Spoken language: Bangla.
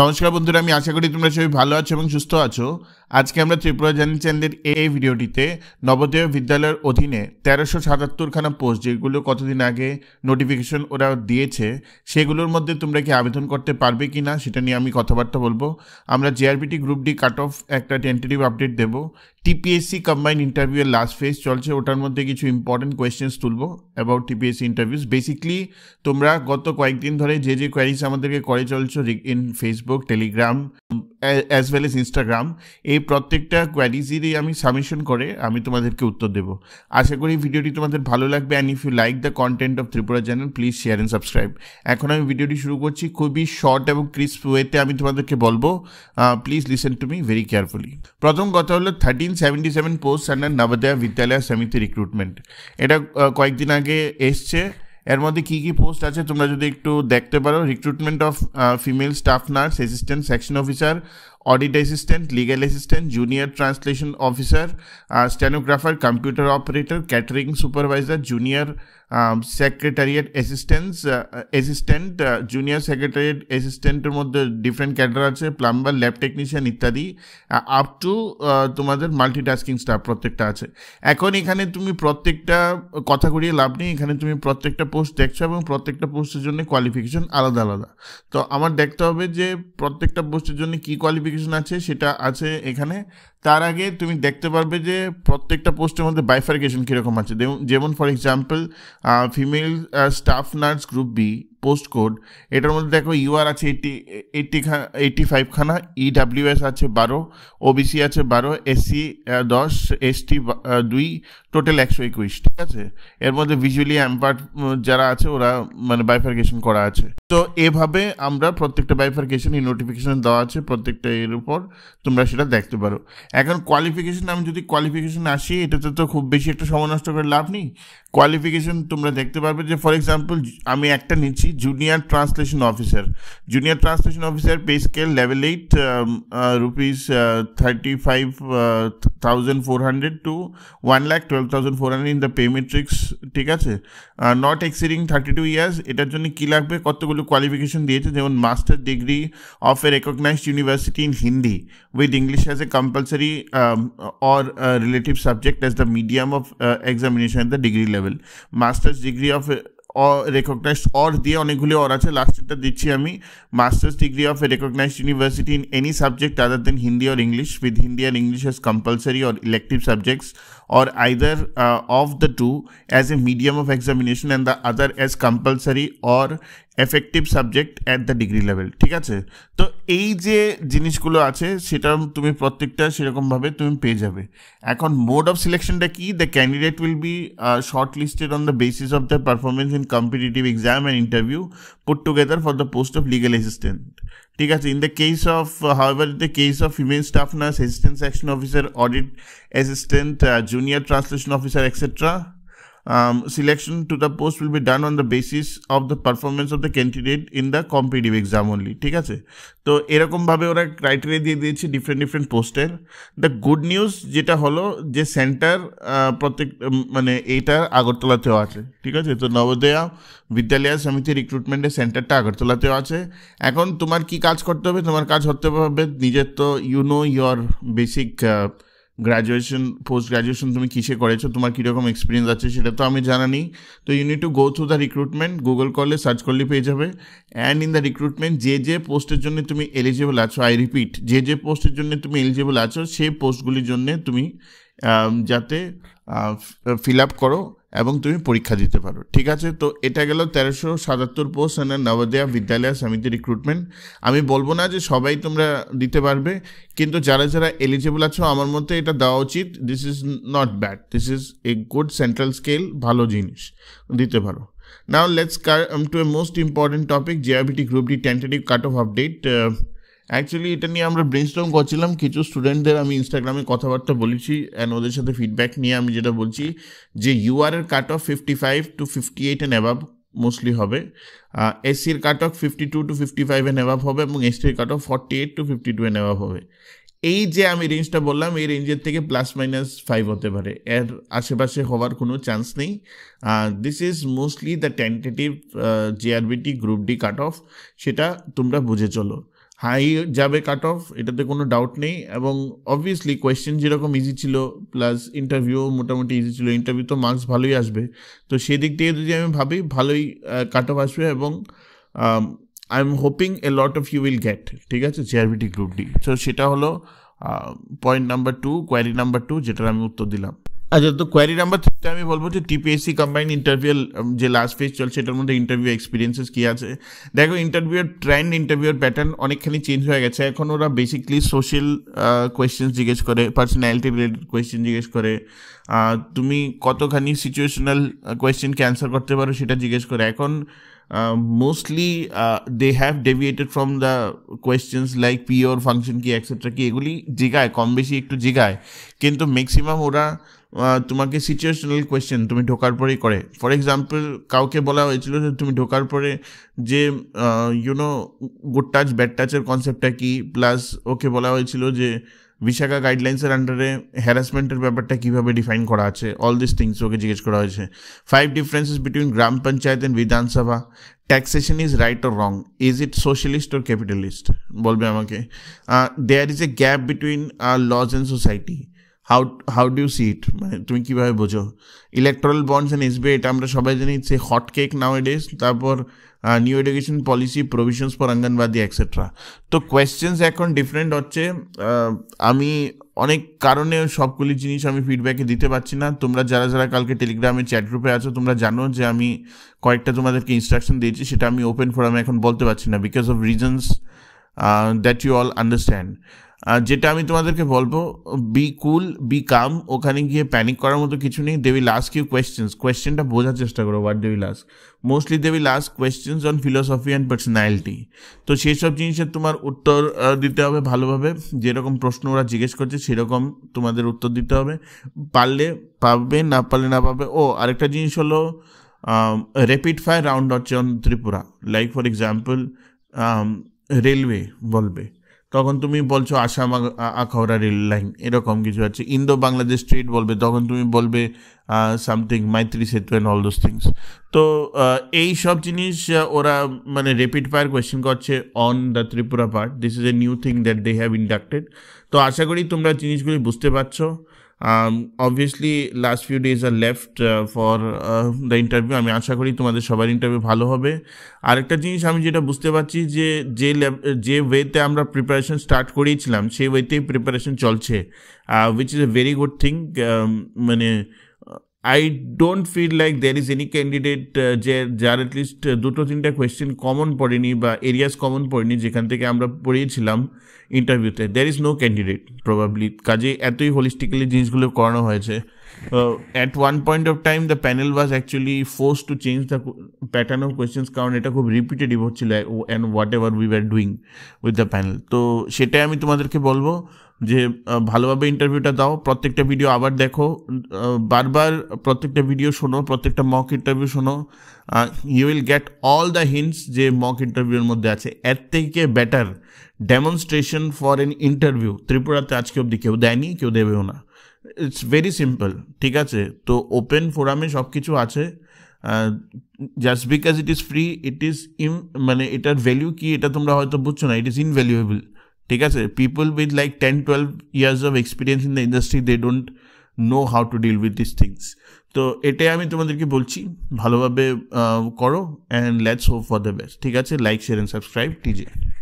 নমস্কার বন্ধুরা আমি আশা করি তোমরা সবাই ভালো আছো এবং সুস্থ আছো আজকে আমরা ত্রিপুরা জানি চ্যানেলের এই ভিডিওটিতে নবোদয় বিদ্যালয়ের অধীনে তেরোশো সাতাত্তরখানা পোস্ট যেগুলো কতদিন আগে নোটিফিকেশন ওরা দিয়েছে সেগুলোর মধ্যে তোমরা কি আবেদন করতে পারবে কি না সেটা নিয়ে আমি কথাবার্তা বলবো আমরা JRBT group D cut off একটা টেন্টেটিভ আপডেট দেবো টিপিএসসি কম্বাইন্ড ইন্টারভিউয়ের লাস্ট ফেজ চলছে ওটার মধ্যে কিছু ইম্পর্টেন্ট কোয়েশ্চেন্স তুলবো অ্যাবাউট টিপিএসসি ইন্টারভিউস বেসিকলি তোমরা গত কয়েকদিন ধরে যে যে কোয়ারিজ আমাদেরকে করে চলছো in Facebook Telegram as well as Instagram এই প্রত্যেকটা কোয়ারিজেরই আমি সাবমিশন করে আমি তোমাদেরকে উত্তর দেবো আশা করি ভিডিওটি তোমাদের ভালো লাগবে and if you like the content of Tripura channel please share and subscribe এখন আমি ভিডিওটি শুরু করছি খুবই শর্ট এবং ক্রিস্প ওয়েতে আমি তোমাদেরকে বলবো please listen to me very carefully প্রথম কথা হলো thirteen seventy seven post under Navodaya Vidyalaya Samiti recruitment এটা কয়েকদিন আগে এসছে এর মধ্যে কী কী পোস্ট আছে তোমরা যদি একটু দেখতে পারো recruitment of female staff nurse assistant section officer audit assistant legal assistant junior translation officer stenographer computer operator catering supervisor junior secretariat assistants assistant junior secretariat অ্যাসিস্ট্যান্টের মধ্যে ডিফারেন্ট ক্যাডার আছে প্লাম্বার ল্যাব টেকনিশিয়ান ইত্যাদি আপ uh, টু uh, তোমাদের মাল্টিটাস্কিং স্টাফ প্রত্যেকটা আছে এখন এখানে তুমি প্রত্যেকটা কথা ঘুরিয়ে লাভ নেই এখানে তুমি প্রত্যেকটা পোস্ট দেখছো এবং প্রত্যেকটা পোস্টের জন্য কোয়ালিফিকেশন আলাদা আলাদা তো আমার দেখতে হবে যে প্রত্যেকটা পোস্টের জন্য কি কোয়ালিফিকেশন নোটিফিকেশন আছে সেটা আছে এখানে তার আগে তুমি দেখতে পারবে যে প্রত্যেকটা পোস্টের মধ্যে বাইফারিকেশন কীরকম আছে যেমন for example female staff nurse group B post code এটার মধ্যে দেখো ইউআর আছে এইটি এইটি এইটি ফাইভখানা ইডাব্লিউএস আছে বারো ওবিসি আছে বারো এসসি দশ এসটি দুই টোটাল একশো একুশ ঠিক আছে এর মধ্যে ভিজুয়ালি অ্যাম্পার যারা আছে ওরা মানে বাইফার্কেশন করা আছে তো এভাবে আমরা প্রত্যেকটা বাইফার্কেশন এই নোটিফিকেশন দেওয়া আছে প্রত্যেকটা এর উপর তোমরা সেটা দেখতে পারো এখন কোয়ালিফিকেশন আমি যদি কোয়ালিফিকেশন আসি এটাতে তো খুব বেশি একটা সময় নষ্ট করে লাভ নেই কোয়ালিফিকেশন তোমরা দেখতে পারবে যে ফর এক্সাম্পল আমি একটা নিচ্ছি junior translation officer junior translation officer pay scale level eight rupees thirty five thousand four hundred to one lakh twelve thousand four hundred in the pay matrix ঠিক আছে not exceeding thirty two years এটার জন্য কী লাগবে কতগুলো কোয়ালিফিকেশন দিয়েছে যেমন master degree of a recognised university in Hindi with English as a compulsory or relative subject as the medium of examination at the degree level applicable masters degree of recognized or দিয়ে অনেকগুলি অর আছে লাস্টেরটা দিচ্ছি আমি masters degree of a recognised university in any subject other than Hindi or English with Hindi and English as compulsory or elective subjects or either of the two as a medium of examination and the other as compulsory or effective subject at the degree level ঠিক আছে তো এই যে জিনিসগুলো আছে সেটা তুমি প্রত্যেকটা সেরকমভাবে তুমি পেয়ে যাবে এখন মোড অফ সিলেকশনটা কি the candidate will be short listed on the basis of the performance in competitive exam and interview put together for the post of legal assistant ঠিক আছে in the case of however the case of female staff nurse assistant section officer audit assistant junior translation officer etcetera um, selection to the post will be done on the basis of the performance of the candidate in the competitive exam only ঠিক আছে তো এরকমভাবে ওরা ক্রাইটেরিয়া দিয়ে দিয়েছে ডিফারেন্ট ডিফারেন্ট পোস্টের দ্য গুড নিউজ যেটা হলো যে সেন্টার প্রত্যেক মানে এইটার আগরতলাতেও আছে ঠিক আছে তো নবোদয়া বিদ্যালয় সমিতি রিক্রুটমেন্টের সেন্টারটা আগরতলাতেও আছে এখন তোমার কি কাজ করতে হবে তোমার কাজ হতে হবে নিজের তো you know your basic graduation post graduation তুমি কিসে করেছো তোমার কীরকম এক্সপিরিয়েন্স আছে সেটা তো আমি জানা নেই তো you need to go through the recruitment Google করলে সার্চ করলে পেয়ে যাবে অ্যান্ড ইন দ্য রিক্রুটমেন্ট যে যে পোস্টের জন্য তুমি এলিজিবল আছো আই রিপিট যে যে পোস্টের জন্য তুমি এলিজিবল আছো সেই পোস্টগুলির জন্য তুমি um, যাতে ফিল uh, আপ uh, করো এবং তুমি পরীক্ষা দিতে পারো ঠিক আছে তো এটা গেল তেরোশো সাতাত্তর পোস্ট এনার নবোদয়া বিদ্যালয় সমিতি রিক্রুটমেন্ট আমি বলবো না যে সবাই তোমরা দিতে পারবে কিন্তু যারা যারা এলিজিবল আছো আমার মতে এটা দেওয়া উচিত this is not bad this is a good central scale ভালো জিনিস দিতে পারো now let's come to a most important topic GIBT group D tentative cut off update actually এটা নিয়ে আমরা ব্রেনস্টর্ম করছিলাম কিছু স্টুডেন্টদের আমি ইনস্টাগ্রামে কথাবার্তা বলেছি অ্যান্ড ওদের সাথে ফিডব্যাক নিয়ে আমি যেটা বলছি যে ইউআরের cut off fifty five to fifty eight and above mostly হবে এসসির cut off fifty two to fifty five and above হবে এবং এসটির cut off forty eight to fifty two and above হবে এই যে আমি রেঞ্জটা বললাম এই রেঞ্জের থেকে প্লাস মাইনাস ফাইভ হতে পারে এর আশেপাশে হওয়ার কোনো চান্স নেই this is mostly the tentative GRBT group D cut off সেটা তোমরা বুঝে চলো হাই যাবে কাট অফ এটাতে কোনো ডাউট নেই এবং অবভিয়াসলি কোয়েশ্চেন যেরকম ইজি ছিল প্লাস ইন্টারভিউ মোটামুটি ইজি ছিল ইন্টারভিউ তো মার্কস ভালোই আসবে তো সেদিক থেকে যদি আমি ভাবি ভালোই কাট অফ আসবে এবং I am hoping a lot of you will get ঠিক আছে জিআরবিটি গ্রুপ ডি তো সেটা হলো point number two query number two যেটার আমি উত্তর দিলাম আচ্ছা তো কোয়ারি নাম্বার থ্রি তো আমি বলবো যে টিপিএসসি কম্বাইন ইন্টারভিউ যে লাস্ট ফেজ চলছে এটার মধ্যে ইন্টারভিউ এক্সপিরিয়েন্সেস কী আছে দেখো ইন্টারভিউর ট্রেন্ড ইন্টারভিউর প্যাটার্ন অনেকখানি চেঞ্জ হয়ে গেছে এখন ওরা বেসিকলি সোশ্যাল কোয়েশ্চেন জিজ্ঞেস করে পার্সোনালিটি রিলেটেড কোয়েশ্চেন জিজ্ঞেস করে তুমি কতখানি সিচুয়েশনাল কোয়েশ্চেনকে অ্যান্সার করতে পারো সেটা জিজ্ঞেস করে এখন mostly they have deviated from the questions like pure function কি অ্যাক্সেট্রা কি এগুলি জিগায় কম বেশি একটু জিগায় কিন্তু ম্যাক্সিমাম ওরা তোমাকে সিচুয়েশনাল সিঙ্গেল কোয়েশ্চেন তুমি ঢোকার পরেই করে ফর এক্সাম্পল কাউকে বলা হয়েছিল যে তুমি ঢোকার পরে যে ইউনো গুড টাচ ব্যাড টাচের কনসেপ্টটা কি প্লাস ওকে বলা হয়েছিল যে বিশাখা গাইডলাইন্সের আন্ডারে হ্যারাসমেন্টের ব্যাপারটা কীভাবে ডিফাইন করা আছে অল দিস থিংস ওকে জিজ্ঞেস করা হয়েছে five differences between gram panchayat and Vidhan Sabha taxation is right or wrong is it socialist or capitalist বলবে আমাকে there is a gap between laws and society how how do see it মানে তুমি কীভাবে বোঝো ইলেকট্রাল বন্ডস অ্যান্ড এসবিআই এটা আমরা সবাই জানি সে হট কেক নাও এডেস তারপর new education policy provisions for anganwadi etcetera তো কোয়েশ্চেন্স এখন ডিফারেন্ট হচ্ছে আমি অনেক কারণে সবগুলি জিনিস আমি ফিডব্যাকে দিতে পারছি না তোমরা যারা যারা কালকে টেলিগ্রামে চ্যাট গ্রুপে আছো তোমরা জানো যে আমি কয়েকটা তোমাদেরকে ইনস্ট্রাকশন দিয়েছি সেটা আমি ওপেন ফোরামে এখন বলতে পারছি না because of reasons that you all understand আর যেটা আমি তোমাদেরকে বলবো বি কুল বি কাম ওখানে গিয়ে প্যানিক করার মতো কিছু নেই they will ask you questions কোয়েশ্চেনটা বোঝার চেষ্টা করো what they will mostly they will questions on philosophy and personality তো সেই সব জিনিসের তোমার উত্তর দিতে হবে ভালোভাবে যেরকম প্রশ্ন ওরা জিজ্ঞেস করছে সেরকম তোমাদের উত্তর দিতে হবে পারলে পাবে না পারলে না পাবে ও আরেকটা জিনিস হলো র্যাপিড ফায়ার রাউন্ড হচ্ছে on Tripura like for example railway বলবে তখন তুমি বলছো আসাম আখাউড়া রেল লাইন এরকম কিছু আছে ইন্দো বাংলাদেশ স্ট্রিট বলবে তখন তুমি বলবে সামথিং মাইত্রী সেতু অ্যান্ড অল দোস থিংস তো এই সব জিনিস ওরা মানে রেপিড ফায়ার কোয়েশ্চেন করছে on the Tripura part this is a new thing that they have inducted তো আশা করি তোমরা জিনিসগুলি বুঝতে পারছো Um, obviously last few days are left uh, for uh, the interview আমি আশা করি তোমাদের সবার ইন্টারভিউ ভালো হবে আরেকটা জিনিস আমি যেটা বুঝতে পারছি যে যে যে ওয়েতে আমরা প্রিপারেশন স্টার্ট করিয়েছিলাম সেই ওয়েতেই প্রিপারেশন চলছে which is a very good thing মানে I don't feel like there is any candidate যে যার অ্যাটলিস্ট uh, দুটো তিনটা কোয়েশ্চেন কমন পড়েনি বা এরিয়াস কমন পড়েনি যেখান থেকে আমরা পড়িয়েছিলাম ইন্টারভিউতে দের ইজ নো ক্যান্ডিডেট প্রবাবলি কাজে এতই হোলিস্টিক্যালি জিনিসগুলো করানো হয়েছে at one point of time the panel was actually force to change the pattern of questions কারণ এটা খুব রিপিটেটিভ হচ্ছিল and whatever we are doing with the panel তো সেটাই আমি তোমাদেরকে বলবো যে ভালোভাবে ইন্টারভিউটা দাও প্রত্যেকটা ভিডিও আবার দেখো বারবার প্রত্যেকটা ভিডিও শোনো প্রত্যেকটা মক ইন্টারভিউ শোনো you will get all the hints যে মক ইন্টারভিউর মধ্যে আছে এর থেকে better demonstration for an interview ত্রিপুরাতে আজকে অবধি কেউ দেয়নি কেউ দেবেও না ইটস ভেরি সিম্পল ঠিক আছে তো ওপেন ফোরামে সব কিছু আছে just because it is free it is um মানে এটার ভ্যালু কি এটা তোমরা হয়তো বুঝছো না ইট ইজ ইনভ্যালুয়েবল ঠিক আছে people with like ten twelve years of experience in the industry they don't know how to deal with this things তো এটাই আমি তোমাদেরকে বলছি ভালোভাবে করো and let's hope for the best ঠিক আছে like share and subscribe TJ